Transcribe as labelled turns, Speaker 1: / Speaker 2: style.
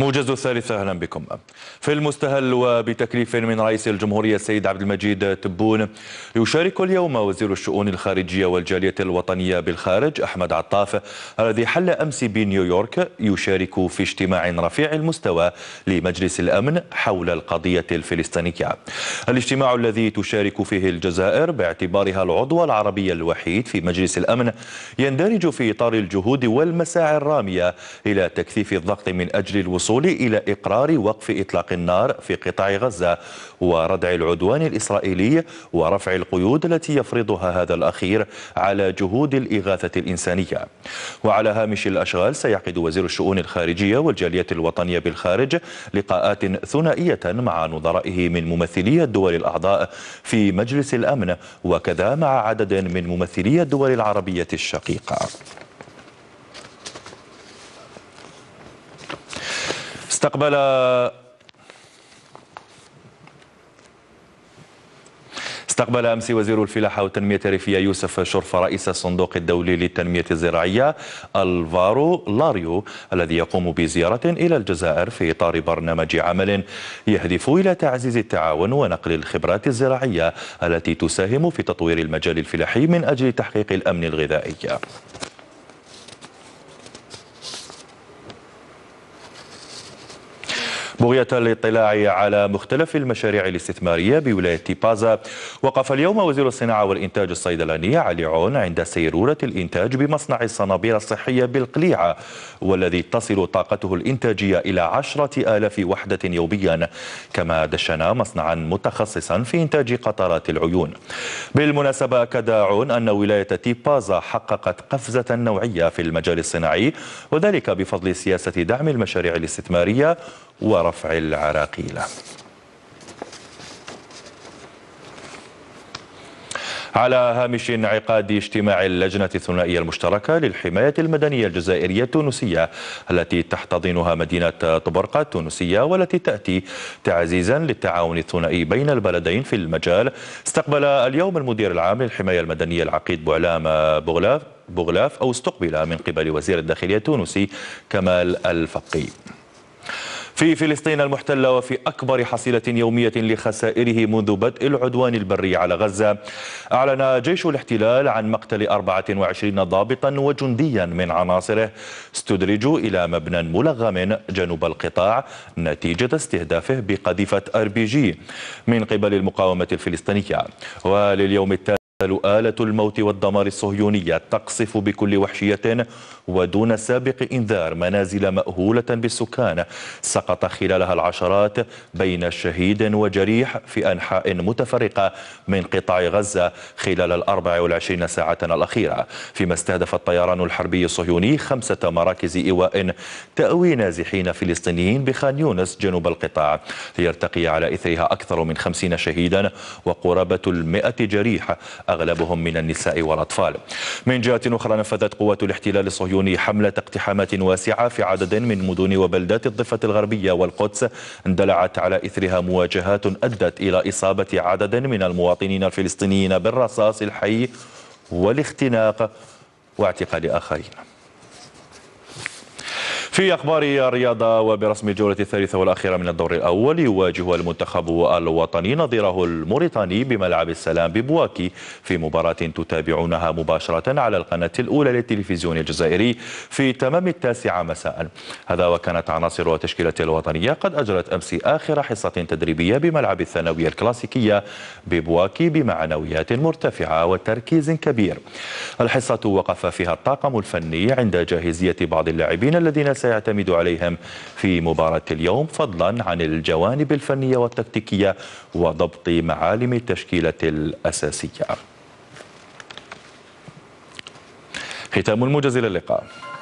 Speaker 1: موجز الثالثة اهلا بكم في المستهل وبتكليف من رئيس الجمهوريه السيد عبد المجيد تبون يشارك اليوم وزير الشؤون الخارجيه والجاليه الوطنيه بالخارج احمد عطاف الذي حل امس بنيويورك يشارك في اجتماع رفيع المستوى لمجلس الامن حول القضيه الفلسطينيه. الاجتماع الذي تشارك فيه الجزائر باعتبارها العضو العربي الوحيد في مجلس الامن يندرج في اطار الجهود والمساعي الراميه الى تكثيف الضغط من اجل الوصول الوصول إلى إقرار وقف إطلاق النار في قطاع غزة وردع العدوان الإسرائيلي ورفع القيود التي يفرضها هذا الأخير على جهود الإغاثة الإنسانية وعلى هامش الأشغال سيعقد وزير الشؤون الخارجية والجالية الوطنية بالخارج لقاءات ثنائية مع نظرائه من ممثلي الدول الأعضاء في مجلس الأمن وكذا مع عدد من ممثلي الدول العربية الشقيقة استقبل استقبل أمس وزير الفلاحة والتنمية الريفية يوسف شرفة رئيس الصندوق الدولي للتنمية الزراعية الفارو لاريو الذي يقوم بزيارة إلى الجزائر في إطار برنامج عمل يهدف إلى تعزيز التعاون ونقل الخبرات الزراعية التي تساهم في تطوير المجال الفلاحي من أجل تحقيق الأمن الغذائي بغية الاطلاع على مختلف المشاريع الاستثمارية بولاية بازا وقف اليوم وزير الصناعة والإنتاج الصيدلاني علي عون عند سيرورة الإنتاج بمصنع الصنابير الصحية بالقليعة والذي تصل طاقته الإنتاجية إلى عشرة آلاف وحدة يوميا كما دشن مصنعا متخصصا في إنتاج قطرات العيون بالمناسبة أكد عون أن ولاية تيبازا حققت قفزة نوعية في المجال الصناعي وذلك بفضل سياسة دعم المشاريع الاستثمارية ورفع رفع العراقيل على هامش انعقاد اجتماع اللجنة الثنائية المشتركة للحماية المدنية الجزائرية التونسية التي تحتضنها مدينة طبرقة التونسية والتي تأتي تعزيزا للتعاون الثنائي بين البلدين في المجال استقبل اليوم المدير العام للحماية المدنية العقيد بوعلام بغلاف بغلاف أو استقبل من قبل وزير الداخلية التونسي كمال الفقي في فلسطين المحتلة وفي أكبر حصيلة يومية لخسائره منذ بدء العدوان البري على غزة أعلن جيش الاحتلال عن مقتل 24 ضابطا وجنديا من عناصره استدرجوا إلى مبنى ملغم جنوب القطاع نتيجة استهدافه بقذيفة أر بي جي من قبل المقاومة الفلسطينية ولليوم التالي آلة الموت والدمار الصهيونية تقصف بكل وحشية ودون سابق إنذار منازل مأهولة بالسكان سقط خلالها العشرات بين شهيد وجريح في أنحاء متفرقة من قطاع غزة خلال الأربع والعشرين ساعة الأخيرة فيما استهدف الطيران الحربي الصهيوني خمسة مراكز إيواء تأوي نازحين فلسطينيين بخان يونس جنوب القطاع ليرتقي على إثرها أكثر من خمسين شهيدا وقرابة المئة جريح أغلبهم من النساء والأطفال من جهة أخرى نفذت قوات الاحتلال الصهيوني حملة اقتحامات واسعة في عدد من مدن وبلدات الضفة الغربية والقدس اندلعت على إثرها مواجهات أدت إلى إصابة عدد من المواطنين الفلسطينيين بالرصاص الحي والاختناق واعتقال آخرين في أخبار الرياضة وبرسم الجولة الثالثة والأخيرة من الدور الأول يواجه المنتخب الوطني نظيره الموريتاني بملعب السلام ببواكي في مباراة تتابعونها مباشرة على القناة الأولى للتلفزيون الجزائري في تمام التاسعة مساء هذا وكانت عناصر وتشكيلة الوطنية قد أجرت أمس آخر حصة تدريبية بملعب الثانوية الكلاسيكية ببواكي بمعنويات مرتفعة وتركيز كبير الحصة وقف فيها الطاقم الفني عند جاهزية بعض اللاعبين الذين سيعتمد عليهم في مباراة اليوم فضلا عن الجوانب الفنية والتكتيكية وضبط معالم التشكيلة الأساسية ختام الموجز إلى اللقاء